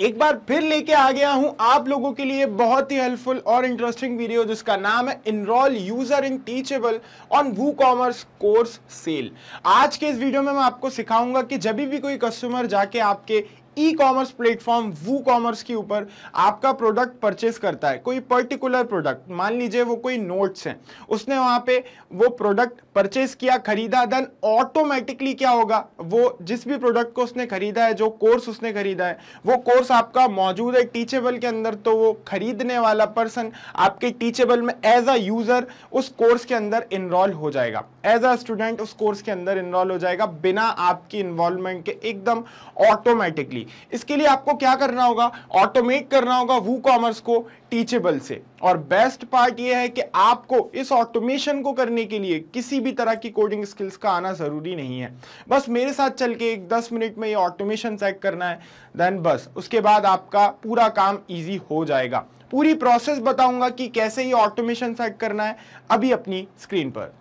एक बार फिर लेके आ गया हूं आप लोगों के लिए बहुत ही हेल्पफुल और इंटरेस्टिंग वीडियो जिसका नाम है enrol user in Teachable on WooCommerce course sell आज के इस वीडियो में मैं आपको सिखाऊंगा कि जब भी कोई कस्टमर जाके आपके e commerce platform WooCommerce के ऊपर आपका प्रोडक्ट परचेस करता है कोई पर्टिकुलर प्रोडक्ट मान लीजिए वो कोई नोट्स हैं उसने वहाँ पे वो प्रोडक्ट परचेस किया खरीदा देन ऑटोमेटिकली क्या होगा वो जिस भी प्रोडक्ट को उसने खरीदा है जो कोर्स उसने खरीदा है वो कोर्स आपका मौजूद है टीचेबल के अंदर तो वो खरीदने वाला पर्सन आपके टीचेबल में एज अ यूज़र उस कोर्स के अंदर इनरोल हो जाएगा एज अ स्टूडेंट उस कोर्स के अंदर इनरोल हो जाएगा बिना आपकी इन्वॉल्वमेंट के एकदम ऑटोमेटिकली इसके लिए आपको क्या करना होगा ऑटोमेट करना होगा वू कॉमर्स को टीचेबल से और बेस्ट पार्ट यह है कि आपको इस ऑटोमेशन को करने के लिए किसी भी तरह की कोडिंग स्किल्स का आना ज़रूरी नहीं है बस मेरे साथ चल के एक दस मिनट में ये ऑटोमेशन चेक करना है देन बस उसके बाद आपका पूरा काम ईजी हो जाएगा पूरी प्रोसेस बताऊंगा कि कैसे ये ऑटोमेशन सेट करना है अभी अपनी स्क्रीन पर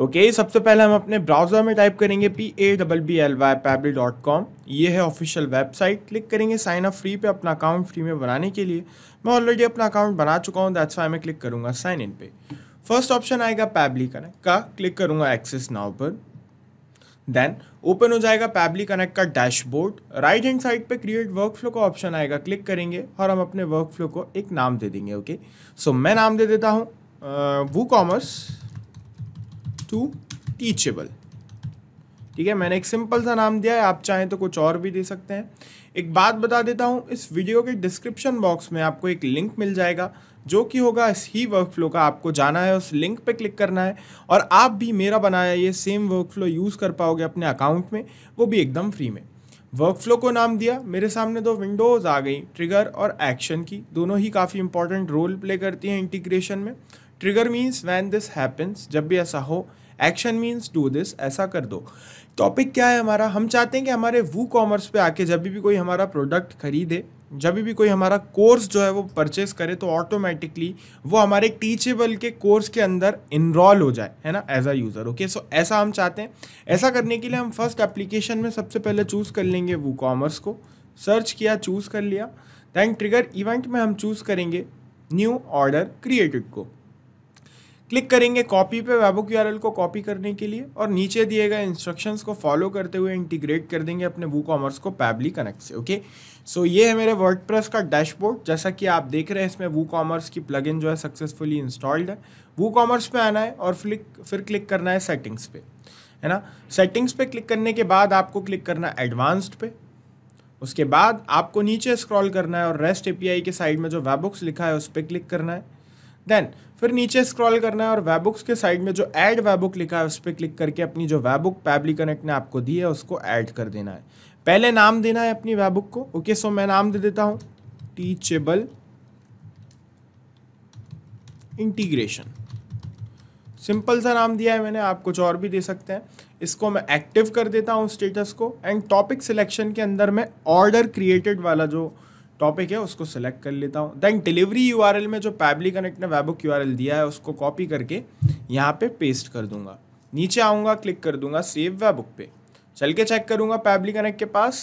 ओके okay, सबसे पहले हम अपने ब्राउज़र में टाइप करेंगे P A double B L Y Pabbly dot com ये है ऑफिशियल वेबसाइट क्लिक करेंगे साइन अप फ्री पे अपना अकाउंट फ्री में बनाने के लिए मैं ऑलरेडी अपना अकाउंट बना चुका हूँ दैट्स वाई मैं क्लिक करूँगा साइन इन पे फर्स्ट ऑप्शन आएगा पैबली कनेक्ट का क्लिक करूँगा एक्सेस नाव पर देन ओपन हो जाएगा पैबली कनेक्ट का डैशबोर्ड राइट हैंड साइड पे क्रिएट वर्कफ्लो का ऑप्शन आएगा क्लिक करेंगे और हम अपने वर्कफ्लो को एक नाम दे देंगे ओके okay? सो so, मैं नाम दे देता हूँ वो कॉमर्स टू टीचेबल ठीक है मैंने एक सिंपल सा नाम दिया है आप चाहें तो कुछ और भी दे सकते हैं एक बात बता देता हूँ इस वीडियो के डिस्क्रिप्शन बॉक्स में आपको एक लिंक मिल जाएगा जो कि होगा इस ही वर्क फ्लो का आपको जाना है उस लिंक पे क्लिक करना है और आप भी मेरा बनाया ये सेम वर्क फ्लो यूज़ कर पाओगे अपने अकाउंट में वो भी एकदम फ्री में वर्क फ्लो को नाम दिया मेरे सामने दो विंडोज़ आ गई ट्रिगर और एक्शन की दोनों ही काफ़ी इंपॉर्टेंट रोल प्ले करती हैं इंटीग्रेशन में trigger means when this happens जब भी ऐसा हो एक्शन मीन्स डू दिस ऐसा कर दो टॉपिक क्या है हमारा हम चाहते हैं कि हमारे वो कॉमर्स पे आके जब भी कोई हमारा प्रोडक्ट खरीदे जब भी कोई हमारा कोर्स जो है वो परचेस करे तो ऑटोमेटिकली वो हमारे टीचेबल के कोर्स के अंदर इनरोल हो जाए है ना as a user okay so ऐसा हम चाहते हैं ऐसा करने के लिए हम फर्स्ट एप्लीकेशन में सबसे पहले चूज़ कर लेंगे वो कॉमर्स को सर्च किया चूज़ कर लिया दैन ट्रिगर इवेंट में हम चूज़ करेंगे न्यू ऑर्डर क्रिएटेड को क्लिक करेंगे कॉपी पे वेबो क्यू को कॉपी करने के लिए और नीचे दिए गए इंस्ट्रक्शंस को फॉलो करते हुए इंटीग्रेट कर देंगे अपने वू कॉमर्स को पैबली कनेक्ट से ओके सो ये है मेरे वर्ड का डैशबोर्ड जैसा कि आप देख रहे हैं इसमें वू कॉमर्स की प्लग जो है सक्सेसफुली इंस्टॉल्ड है वू कॉमर्स पर आना है और फ्लिक फिर क्लिक करना है सेटिंग्स पे है ना सेटिंग्स पे क्लिक करने के बाद आपको क्लिक करना है एडवांस्ड पे उसके बाद आपको नीचे स्क्रॉल करना है और रेस्ट एपीआई के साइड में जो वेबुक्स लिखा है उस पर क्लिक करना है देन फिर नीचे स्क्रॉल करना है और वेबुक्स के साइड में जो ऐड वेबुक लिखा है उस पर क्लिक करके अपनी जो वेबुक पैबली कनेक्ट ने आपको दी है उसको ऐड कर देना है पहले नाम देना है अपनी वेबुक को ओके सो मैं नाम दे देता हूँ टीचेबल इंटीग्रेशन सिंपल सा नाम दिया है मैंने आप कुछ और भी दे सकते हैं इसको मैं एक्टिव कर देता हूँ स्टेटस को एंड टॉपिक सिलेक्शन के अंदर मैं ऑर्डर क्रिएटेड वाला जो टॉपिक है उसको सेलेक्ट कर लेता हूँ देन डिलीवरी यू में जो पैबली कनेक्ट ने वेबो यू दिया है उसको कॉपी करके यहाँ पे पेस्ट कर दूंगा नीचे आऊँगा क्लिक कर दूंगा सेव वेबुक पे चल के चेक करूँगा पैबली कनेक्ट के पास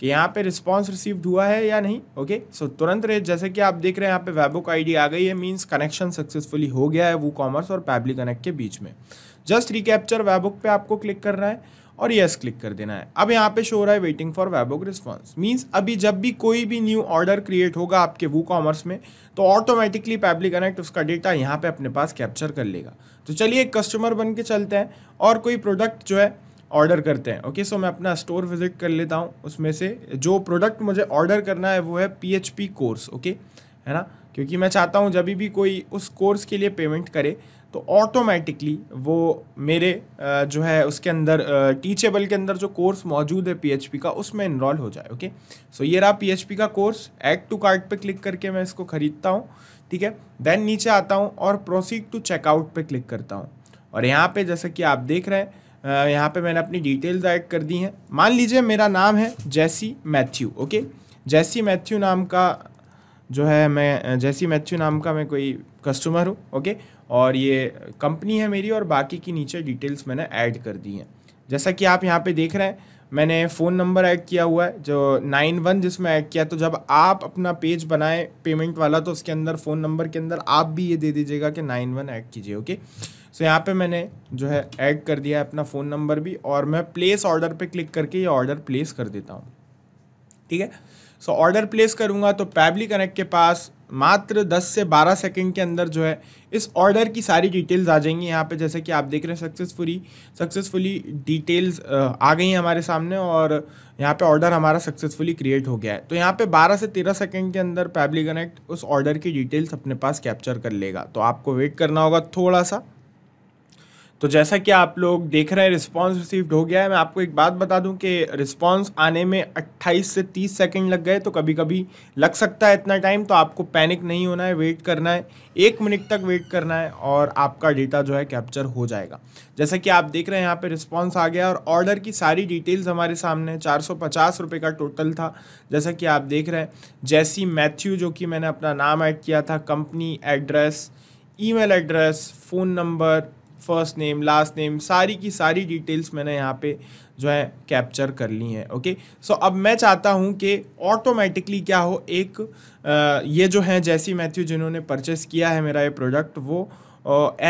कि यहाँ पे रिस्पांस रिसीव्ड हुआ है या नहीं ओके सो so, तुरंत रहे जैसे कि आप देख रहे हैं यहाँ पे वेबुक आईडी आ गई है मींस कनेक्शन सक्सेसफुली हो गया है वो कॉमर्स और पैबली कनेक्ट के बीच में जस्ट रिकैप्चर वेबुक पे आपको क्लिक करना है और येस क्लिक कर देना है अब यहाँ पे शो रहा है waiting for webhook response means अभी जब भी कोई भी न्यू ऑर्डर क्रिएट होगा आपके वो कॉमर्स में तो ऑटोमेटिकली पैबली कनेक्ट उसका डेटा यहाँ पे अपने पास कैप्चर कर लेगा तो चलिए एक कस्टमर बन के चलते हैं और कोई प्रोडक्ट जो है ऑर्डर करते हैं ओके सो मैं अपना स्टोर विजिट कर लेता हूँ उसमें से जो प्रोडक्ट मुझे ऑर्डर करना है वो है पी कोर्स ओके है ना क्योंकि मैं चाहता हूँ जब भी कोई उस कोर्स के लिए पेमेंट करे तो ऑटोमेटिकली वो मेरे जो है उसके अंदर टीचेबल के अंदर जो कोर्स मौजूद है पीएचपी का उसमें इनरोल हो जाए ओके सो ये रहा पीएचपी का कोर्स एड टू कार्ड पे क्लिक करके मैं इसको ख़रीदता हूँ ठीक है देन नीचे आता हूँ और प्रोसीड टू चेकआउट पे क्लिक करता हूँ और यहाँ पे जैसा कि आप देख रहे हैं यहाँ पे मैंने अपनी डिटेल्स ऐड कर दी हैं मान लीजिए मेरा नाम है जैसी मैथ्यू ओके जैसी मैथ्यू नाम का जो है मैं जैसी मैथ्यू नाम का मैं कोई कस्टमर हूँ ओके और ये कंपनी है मेरी और बाकी की नीचे डिटेल्स मैंने ऐड कर दी हैं जैसा कि आप यहाँ पे देख रहे हैं मैंने फ़ोन नंबर ऐड किया हुआ है जो नाइन वन जिसमें ऐड किया तो जब आप अपना पेज बनाए पेमेंट वाला तो उसके अंदर फ़ोन नंबर के अंदर आप भी ये दे दीजिएगा कि नाइन वन ऐड कीजिए ओके सो यहाँ पे मैंने जो है ऐड कर दिया है अपना फ़ोन नंबर भी और मैं प्लेस ऑर्डर पे क्लिक करके ये ऑर्डर प्लेस कर देता हूँ ठीक है सो ऑर्डर प्लेस करूँगा तो पैबली कनेक्ट के पास मात्र 10 से 12 सेकंड के अंदर जो है इस ऑर्डर की सारी डिटेल्स आ जाएंगी यहाँ पे जैसे कि आप देख रहे हैं सक्सेसफुली सक्सेसफुली डिटेल्स आ गई हैं हमारे सामने और यहाँ पे ऑर्डर हमारा सक्सेसफुली क्रिएट हो गया है तो यहाँ पे 12 से 13 सेकंड के अंदर पैबली कनेक्ट उस ऑर्डर की डिटेल्स अपने पास कैप्चर कर लेगा तो आपको वेट करना होगा थोड़ा सा तो जैसा कि आप लोग देख रहे हैं रिस्पांस रिसीव्ड हो गया है मैं आपको एक बात बता दूं कि रिस्पांस आने में 28 से 30 सेकंड लग गए तो कभी कभी लग सकता है इतना टाइम तो आपको पैनिक नहीं होना है वेट करना है एक मिनट तक वेट करना है और आपका डेटा जो है कैप्चर हो जाएगा जैसा कि आप देख रहे हैं यहाँ पर रिस्पॉन्स आ गया और ऑर्डर की सारी डिटेल्स हमारे सामने है चार का टोटल था जैसा कि आप देख रहे हैं जैसी मैथ्यू जो कि मैंने अपना नाम ऐड किया था company address email address phone number first name last name सारी की सारी डिटेल्स मैंने यहाँ पे जो है कैप्चर कर ली हैं ओके सो अब मैं चाहता हूँ कि ऑटोमेटिकली क्या हो एक आ, ये जो है जैसी मैथ्यू जिन्होंने परचेस किया है मेरा ये प्रोडक्ट वो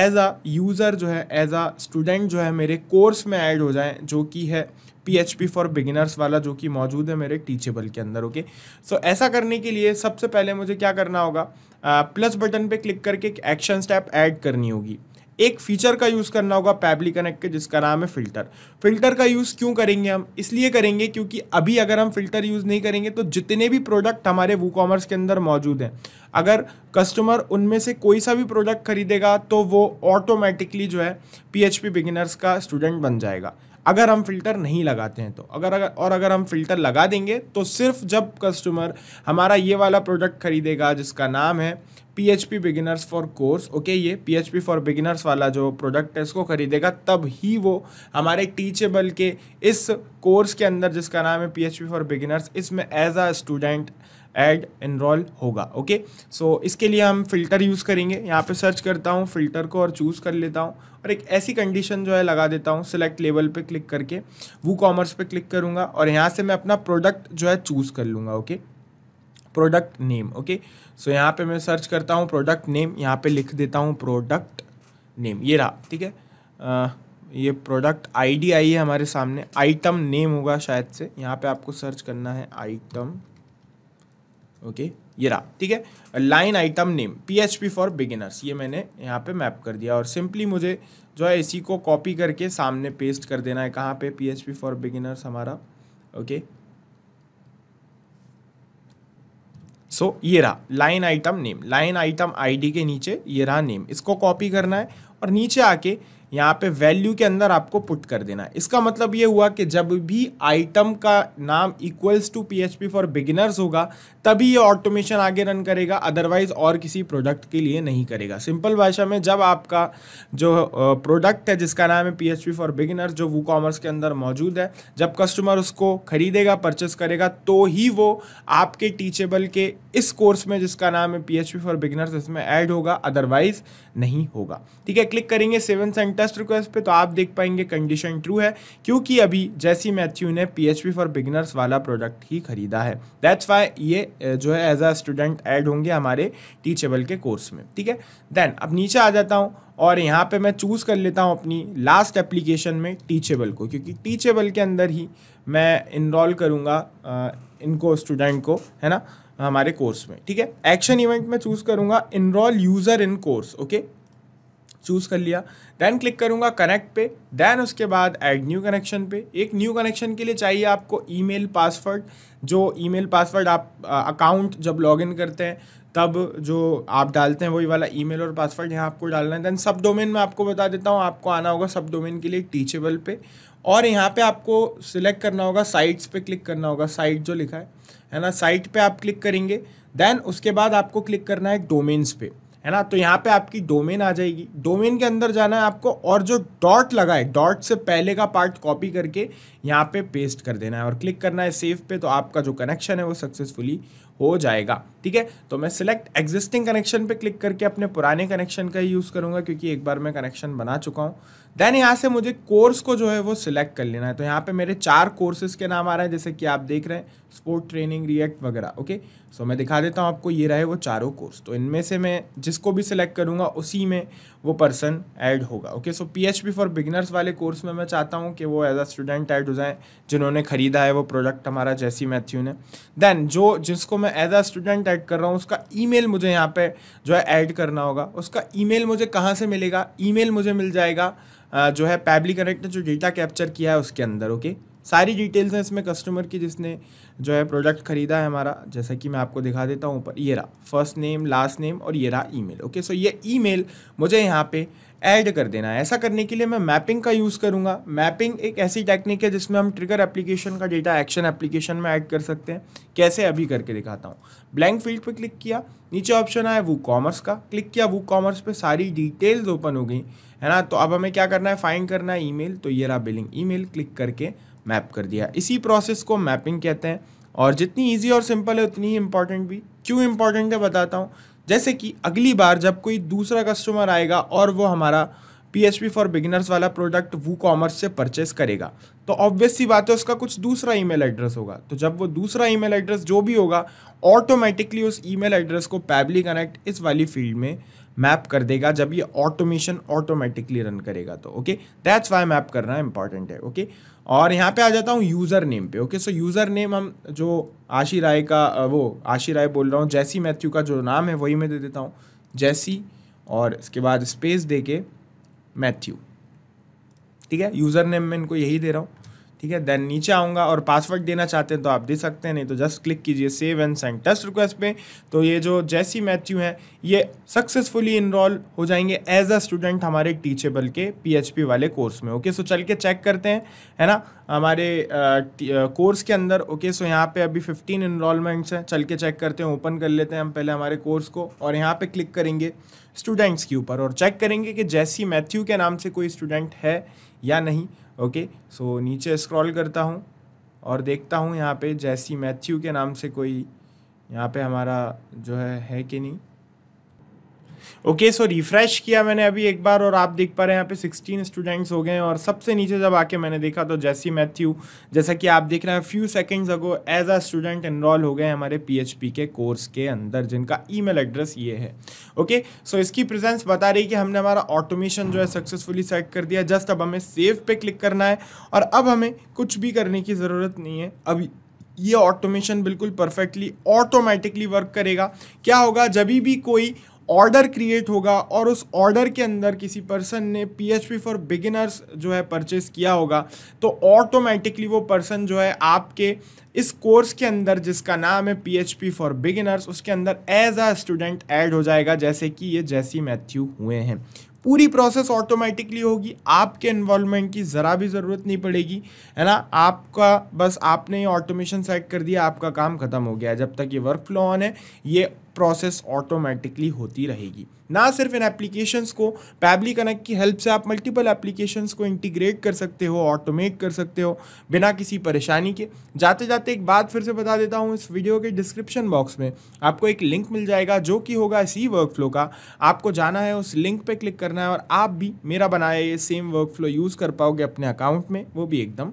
एज अ यूज़र जो है एज अ स्टूडेंट जो है मेरे कोर्स में ऐड हो जाए जो कि है P H P for beginners वाला जो कि मौजूद है मेरे टीचेबल के अंदर ओके सो so, ऐसा करने के लिए सबसे पहले मुझे क्या करना होगा प्लस uh, बटन पे क्लिक करके एक एक्शन स्टेप ऐड करनी होगी एक फीचर का यूज़ करना होगा पैबली कनेक्ट के जिसका नाम है फ़िल्टर फ़िल्टर का यूज़ क्यों करेंगे हम इसलिए करेंगे क्योंकि अभी अगर हम फ़िल्टर यूज़ नहीं करेंगे तो जितने भी प्रोडक्ट हमारे वो कॉमर्स के अंदर मौजूद हैं अगर कस्टमर उनमें से कोई सा भी प्रोडक्ट खरीदेगा तो वो ऑटोमेटिकली जो है पी बिगिनर्स का स्टूडेंट बन जाएगा अगर हम फ़िल्टर नहीं लगाते हैं तो अगर अगर और अगर हम फ़िल्टर लगा देंगे तो सिर्फ जब कस्टमर हमारा ये वाला प्रोडक्ट खरीदेगा जिसका नाम है P H P beginners for course okay ये P H P for beginners वाला जो प्रोडक्ट है इसको खरीदेगा तब ही वो हमारे टीचेबल के इस कोर्स के अंदर जिसका नाम है P H P for beginners इसमें as a student add enroll होगा ओके सो इसके लिए हम फिल्टर यूज़ करेंगे यहाँ पे सर्च करता हूँ फिल्टर को और चूज़ कर लेता हूँ और एक ऐसी कंडीशन जो है लगा देता हूँ सिलेक्ट लेवल पे क्लिक करके वो कॉमर्स पे क्लिक करूँगा और यहाँ से मैं अपना प्रोडक्ट जो है चूज़ कर लूँगा okay okay? Product name okay so यहाँ पे मैं सर्च करता हूँ प्रोडक्ट नेम यहाँ पे लिख देता हूँ प्रोडक्ट नेम ये रहा ठीक है आ, ये प्रोडक्ट आईडी आई है हमारे सामने आइटम नेम होगा शायद से यहाँ पे आपको सर्च करना है आइटम ओके ये रहा ठीक है line item name P for beginners ये मैंने यहाँ पे मैप कर दिया और सिंपली मुझे जो है इसी को कॉपी करके सामने पेस्ट कर देना है कहाँ पे पी फॉर बिगिनर्स हमारा ओके सो so, ये रहा line item name line item ID के नीचे ये रहा नेम इसको कॉपी करना है और नीचे आके यहाँ पे वैल्यू के अंदर आपको पुट कर देना है इसका मतलब ये हुआ कि जब भी आइटम का नाम equals to P for beginners होगा तभी ये ऑटोमेशन आगे रन करेगा अदरवाइज और किसी प्रोडक्ट के लिए नहीं करेगा सिंपल भाषा में जब आपका जो प्रोडक्ट है जिसका नाम है पी फॉर बिगिनर्स जो वो कॉमर्स के अंदर मौजूद है जब कस्टमर उसको खरीदेगा परचेस करेगा तो ही वो आपके टीचेबल के इस कोर्स में जिसका नाम है पी फॉर बिगिनर्स इसमें ऐड होगा अदरवाइज नहीं होगा ठीक है क्लिक करेंगे सेवन सेंट टेस्ट रिक्वेस्ट पे तो आप देख पाएंगे कंडीशन ट्रू है क्योंकि अभी जैसी मैथ्यू ने पी फॉर बिगनर्स वाला प्रोडक्ट ही खरीदा है दैट्स वाई ये जो है एज अ स्टूडेंट ऐड होंगे हमारे टीचेबल के कोर्स में ठीक है देन अब नीचे आ जाता हूँ और यहाँ पे मैं चूज़ कर लेता हूँ अपनी लास्ट एप्लीकेशन में टीचेबल को क्योंकि टीचेबल के अंदर ही मैं इनरोल करूँगा इनको स्टूडेंट को है ना हमारे कोर्स में ठीक है एक्शन इवेंट में चूज़ करूँगा enroll user in course okay choose कर लिया देन क्लिक करूँगा कनेक्ट पे देन उसके बाद ऐड न्यू कनेक्शन पे एक न्यू कनेक्शन के लिए चाहिए आपको ईमेल पासवर्ड जो ईमेल पासवर्ड आप अकाउंट जब लॉगिन करते हैं तब जो आप डालते हैं वही वाला ईमेल और पासवर्ड यहाँ आपको डालना है देन सब डोमेन में आपको बता देता हूँ आपको आना होगा सब डोमेन के लिए टीचेबल पे और यहाँ पे आपको सिलेक्ट करना होगा साइट्स पे क्लिक करना होगा साइट जो लिखा है है ना साइट पे आप क्लिक करेंगे देन उसके बाद आपको क्लिक करना है डोमेन्स पे है ना तो यहाँ पे आपकी डोमेन आ जाएगी डोमेन के अंदर जाना है आपको और जो डॉट लगा है डॉट से पहले का पार्ट कॉपी करके यहाँ पे पेस्ट कर देना है और क्लिक करना है सेव पे तो आपका जो कनेक्शन है वो सक्सेसफुली हो जाएगा ठीक है तो मैं सिलेक्ट एग्जिस्टिंग कनेक्शन पे क्लिक करके अपने पुराने कनेक्शन का ही यूज़ करूँगा क्योंकि एक बार मैं कनेक्शन बना चुका हूँ देन यहाँ से मुझे कोर्स को जो है वो सिलेक्ट कर लेना है तो यहाँ पे मेरे चार कोर्सेज के नाम आ रहे हैं जैसे कि आप देख रहे हैं स्पोर्ट ट्रेनिंग रिएक्ट वगैरह ओके सो मैं दिखा देता हूँ आपको ये रहे वो चारों कोर्स तो इनमें से मैं जिसको भी सिलेक्ट करूँगा उसी में वो पर्सन ऐड होगा okay so P H for beginners वाले कोर्स में मैं चाहता हूँ कि वो एज अ स्टूडेंट ऐड हो जाए जिन्होंने ख़रीदा है वो प्रोडक्ट हमारा जैसी मैथ्यू ने देन जो जिसको मैं एज अ स्टूडेंट ऐड कर रहा हूँ उसका ई मुझे यहाँ पर जो है ऐड करना होगा उसका ई मुझे कहाँ से मिलेगा ई मुझे मिल जाएगा जो है पैबली कनेक्ट ने जो डेटा कैप्चर किया है उसके अंदर ओके सारी डिटेल्स हैं इसमें कस्टमर की जिसने जो है प्रोडक्ट ख़रीदा है हमारा जैसा कि मैं आपको दिखा देता हूँ ऊपर ये रहा फर्स्ट नेम लास्ट नेम और ये रहा ईमेल ओके सो ये ईमेल मुझे यहाँ पे ऐड कर देना है ऐसा करने के लिए मैं मैपिंग का यूज़ करूँगा मैपिंग एक ऐसी टेक्निक है जिसमें हम ट्रिगर एप्लीकेशन का डेटा एक्शन एप्लीकेशन में ऐड कर सकते हैं कैसे अभी करके दिखाता हूँ ब्लैंक फील्ड पर क्लिक किया नीचे ऑप्शन आया वो कॉमर्स का क्लिक किया वो कॉमर्स पर सारी डिटेल्स ओपन हो गई है ना तो अब हमें क्या करना है फाइन करना है ई तो ये रहा बिलिंग ई क्लिक करके मैप कर दिया इसी प्रोसेस को मैपिंग कहते हैं और जितनी ईजी और सिंपल है उतनी ही इंपॉर्टेंट भी क्यों इंपॉर्टेंट है बताता हूँ जैसे कि अगली बार जब कोई दूसरा कस्टमर आएगा और वो हमारा P H P for beginners वाला प्रोडक्ट वू कॉमर्स से परचेस करेगा तो ऑब्वियस सी बात है उसका कुछ दूसरा ईमेल एड्रेस होगा तो जब वो दूसरा ईमेल एड्रेस जो भी होगा ऑटोमेटिकली उस ईमेल एड्रेस को पैबली कनेक्ट इस वाली फील्ड में मैप कर देगा जब ये ऑटोमेशन ऑटोमेटिकली रन करेगा तो ओके दैट्स वाई मैप करना इंपॉर्टेंट है ओके और यहाँ पे आ जाता हूँ यूज़र नेम पे ओके सो यूज़र नेम हम जो आशी राय का वो आशी राय बोल रहा हूँ जैसी मैथ्यू का जो नाम है वही मैं दे देता हूँ जैसी और इसके बाद स्पेस दे के मैथ्यू ठीक है यूज़र नेम मैं इनको यही दे रहा हूँ ठीक है देन नीचे आऊँगा और पासवर्ड देना चाहते हैं तो आप दे सकते हैं नहीं तो जस्ट क्लिक कीजिए save and send test request पे तो ये जो जैसी मैथ्यू हैं ये सक्सेसफुली इनरोल हो जाएंगे एज अ स्टूडेंट हमारे टीचेबल के पीएचपी वाले कोर्स में ओके सो चल के चेक करते हैं है ना हमारे कोर्स के अंदर ओके सो यहाँ पे अभी फिफ्टीन इनरोलमेंट्स हैं चल के चेक करते हैं ओपन कर लेते हैं हम पहले हमारे कोर्स को और यहाँ पर क्लिक करेंगे स्टूडेंट्स के ऊपर और चेक करेंगे कि जैसी मैथ्यू के नाम से कोई स्टूडेंट है या नहीं ओके सो नीचे स्क्रॉल करता हूँ और देखता हूँ यहाँ पे जैसी मैथ्यू के नाम से कोई यहाँ पे हमारा जो है है कि नहीं ओके सो रिफ्रेश किया मैंने अभी एक बार और आप देख पा रहे हैं यहाँ पे सिक्सटीन स्टूडेंट्स हो गए हैं और सबसे नीचे जब आके मैंने देखा तो जैसी मैथ्यू जैसा कि आप देख रहे हैं few seconds ago as a student enroll हो गए हमारे पी के कोर्स के अंदर जिनका ई एड्रेस ये है ओके okay, सो so इसकी प्रेजेंस बता रही कि हमने हमारा ऑटोमेशन जो है सक्सेसफुली सेट कर दिया जस्ट अब हमें सेव पे क्लिक करना है और अब हमें कुछ भी करने की ज़रूरत नहीं है अभी ये ऑटोमेशन बिल्कुल परफेक्टली ऑटोमेटिकली वर्क करेगा क्या होगा जब भी कोई ऑर्डर क्रिएट होगा और उस ऑर्डर के अंदर किसी पर्सन ने P H P for beginners जो है परचेस किया होगा तो ऑटोमेटिकली वो पर्सन जो है आपके इस कोर्स के अंदर जिसका नाम है P H P for beginners उसके अंदर एज अ स्टूडेंट ऐड हो जाएगा जैसे कि ये जैसी मैथ्यू हुए हैं पूरी प्रोसेस ऑटोमेटिकली होगी आपके इन्वॉल्वमेंट की ज़रा भी ज़रूरत नहीं पड़ेगी है ना आपका बस आपने ये ऑटोमेशन सेट कर दिया आपका काम ख़त्म हो गया है जब तक ये वर्क फ्लो ऑन है ये प्रोसेस ऑटोमेटिकली होती रहेगी ना सिर्फ इन एप्लीकेशंस को पैबली कनेक्ट की हेल्प से आप मल्टीपल एप्लीकेशंस को इंटीग्रेट कर सकते हो ऑटोमेट कर सकते हो बिना किसी परेशानी के जाते जाते एक बात फिर से बता देता हूँ इस वीडियो के डिस्क्रिप्शन बॉक्स में आपको एक लिंक मिल जाएगा जो कि होगा इसी वर्क फ्लो का आपको जाना है उस लिंक पर क्लिक करना करना है और आप भी मेरा बनाया ये सेम वर्क फ्लो यूज़ कर पाओगे अपने अकाउंट में वो भी एकदम